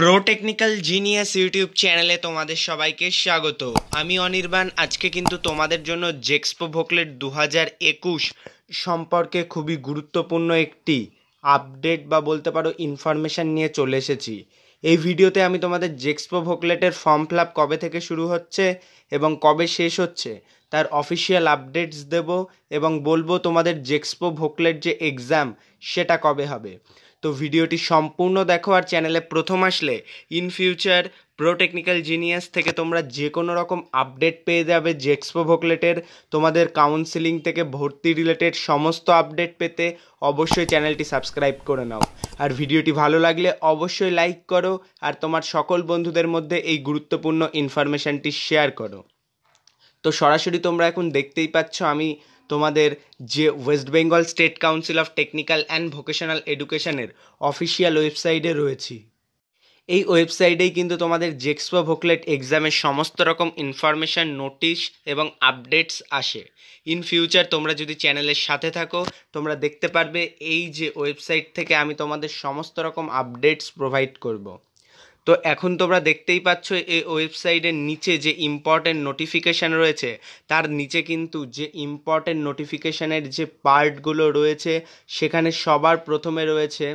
Pro technical genius YouTube চ্যানেলে তোমাদের সবাইকে স্বাগত আমি অনির্বাণ আজকে কিন্তু তোমাদের জন্য জেক্সপো ভোকলেট দু হাজার একুশ সম্পর্কে খুবই গুরুত্বপূর্ণ একটি আপডেট বা বলতে পারো ইনফরমেশান নিয়ে চলে এসেছি এই ভিডিওতে আমি তোমাদের জেক্সপো ভোকলেটের ফর্ম ফিল কবে থেকে শুরু হচ্ছে এবং কবে শেষ হচ্ছে তার অফিসিয়াল আপডেটস দেব এবং বলবো তোমাদের জেক্সপো ভোকলেট যে এক্সাম সেটা কবে হবে তো ভিডিওটি সম্পূর্ণ দেখো আর চ্যানেলে প্রথম আসলে in future pro technical genius থেকে তোমরা যে কোনো রকম আপডেট পেয়ে যাবে জেক্সপো ভোকলেটের তোমাদের কাউন্সিলিং থেকে ভর্তি রিলেটেড সমস্ত আপডেট পেতে অবশ্যই চ্যানেলটি সাবস্ক্রাইব করে নাও আর ভিডিওটি ভালো লাগলে অবশ্যই লাইক করো আর তোমার সকল বন্ধুদের মধ্যে এই গুরুত্বপূর্ণ ইনফরমেশানটি শেয়ার করো তো সরাসরি তোমরা এখন দেখতেই পাচ্ছ আমি তোমাদের যে West Bengal State Council of Technical and Vocational এডুকেশনের অফিসিয়াল ওয়েবসাইটে রয়েছি এই ওয়েবসাইটেই কিন্তু তোমাদের জেক্সপো ভোকলেট এক্সামের সমস্ত রকম ইনফরমেশান নোটিশ এবং আপডেটস আসে ইন ফিউচার তোমরা যদি চ্যানেলের সাথে থাকো তোমরা দেখতে পারবে এই যে ওয়েবসাইট থেকে আমি তোমাদের সমস্ত রকম আপডেটস প্রোভাইড করব তো এখন তোমরা দেখতেই পাচ্ছ এই ওয়েবসাইটের নিচে যে ইম্পর্টেন্ট নোটিফিকেশান রয়েছে তার নিচে কিন্তু যে ইম্পর্টেন্ট নোটিফিকেশানের যে পার্টগুলো রয়েছে সেখানে সবার প্রথমে রয়েছে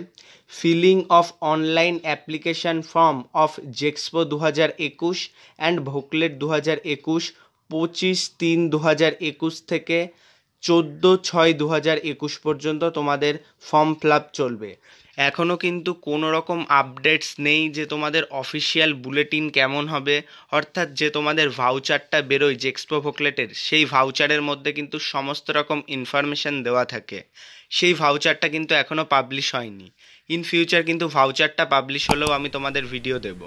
filling of online application form of JEXPO দু হাজার একুশ অ্যান্ড ভোকলেট দু হাজার একুশ পঁচিশ তিন দু হাজার একুশ থেকে চোদ্দো ছয় দু হাজার একুশ পর্যন্ত তোমাদের ফর্ম ফিল চলবে এখনও কিন্তু কোনো রকম আপডেটস নেই যে তোমাদের অফিসিয়াল বুলেটিন কেমন হবে অর্থাৎ যে তোমাদের ভাউচারটা বেরোয় যে এক্সপো ভোকলেটের সেই ভাউচারের মধ্যে কিন্তু সমস্ত রকম ইনফরমেশান দেওয়া থাকে সেই ভাউচারটা কিন্তু এখনও পাবলিশ হয়নি ইন ফিউচার কিন্তু ভাউচারটা পাবলিশ হলেও আমি তোমাদের ভিডিও দেব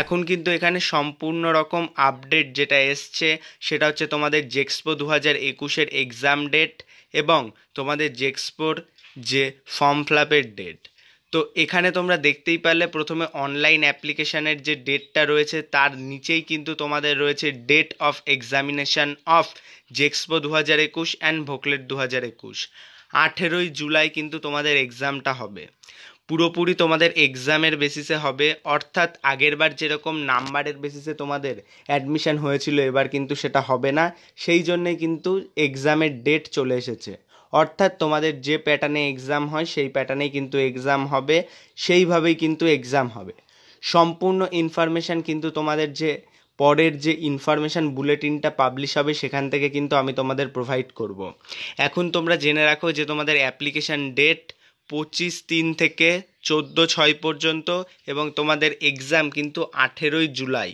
এখন কিন্তু এখানে সম্পূর্ণ রকম আপডেট যেটা এসছে সেটা হচ্ছে তোমাদের জেক্সপো দু হাজার একুশের এক্সাম ডেট এবং তোমাদের জেক্সপোর যে ফর্ম ফ্লাপের ডেট তো এখানে তোমরা দেখতেই পারলে প্রথমে অনলাইন অ্যাপ্লিকেশানের যে ডেটটা রয়েছে তার নিচেই কিন্তু তোমাদের রয়েছে date of examination of JEXPO দু হাজার একুশ অ্যান্ড ভোকলেট দু হাজার একুশ আঠেরোই জুলাই কিন্তু তোমাদের এক্সামটা হবে পুরোপুরি তোমাদের এক্সামের বেসিসে হবে অর্থাৎ আগেরবার যেরকম নাম্বারের বেসিসে তোমাদের অ্যাডমিশান হয়েছিল এবার কিন্তু সেটা হবে না সেই জন্যে কিন্তু এক্সামের ডেট চলে এসেছে অর্থাৎ তোমাদের যে প্যাটার্নে এক্সাম হয় সেই প্যাটার্নেই কিন্তু এক্সাম হবে সেইভাবেই কিন্তু এক্সাম হবে সম্পূর্ণ ইনফরমেশান কিন্তু তোমাদের যে পরের যে ইনফরমেশান বুলেটিনটা পাবলিশ হবে সেখান থেকে কিন্তু আমি তোমাদের প্রোভাইড করব। এখন তোমরা জেনে রাখো যে তোমাদের অ্যাপ্লিকেশান ডেট পঁচিশ তিন থেকে চোদ্দো ছয় পর্যন্ত এবং তোমাদের এক্সাম কিন্তু আঠেরোই জুলাই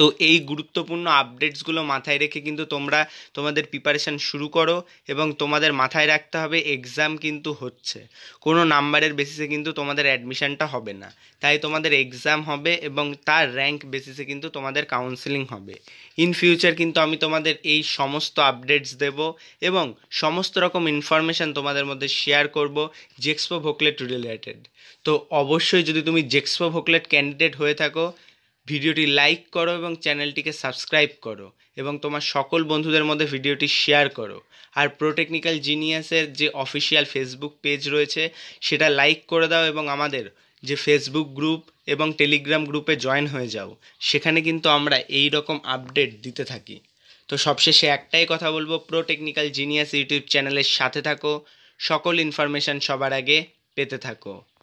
তো এই গুরুত্বপূর্ণ আপডেটসগুলো মাথায় রেখে কিন্তু তোমরা তোমাদের প্রিপারেশান শুরু করো এবং তোমাদের মাথায় রাখতে হবে এক্সাম কিন্তু হচ্ছে কোনো নাম্বারের বেসিসে কিন্তু তোমাদের অ্যাডমিশানটা হবে না তাই তোমাদের এক্সাম হবে এবং তার র্যাঙ্ক বেসিসে কিন্তু তোমাদের কাউন্সেলিং হবে ইন ফিউচার কিন্তু আমি তোমাদের এই সমস্ত আপডেটস দেব এবং সমস্ত রকম ইনফরমেশান তোমাদের মধ্যে শেয়ার করব জেক্সপো ভোকলেট রিলেটেড তো অবশ্যই যদি তুমি জেক্সপো ভোকলেট ক্যান্ডিডেট হয়ে থাকো ভিডিওটি লাইক করো এবং চ্যানেলটিকে সাবস্ক্রাইব করো এবং তোমার সকল বন্ধুদের মধ্যে ভিডিওটি শেয়ার করো আর প্রোটেকনিক্যাল জিনিয়াসের যে অফিসিয়াল ফেসবুক পেজ রয়েছে সেটা লাইক করে দাও এবং আমাদের যে ফেসবুক গ্রুপ এবং টেলিগ্রাম গ্রুপে জয়েন হয়ে যাও সেখানে কিন্তু আমরা এই রকম আপডেট দিতে থাকি তো সবশেষে একটাই কথা বলবো প্রো টেকনিক্যাল জিনিয়াস ইউটিউব চ্যানেলের সাথে থাকো সকল ইনফরমেশান সবার আগে পেতে থাকো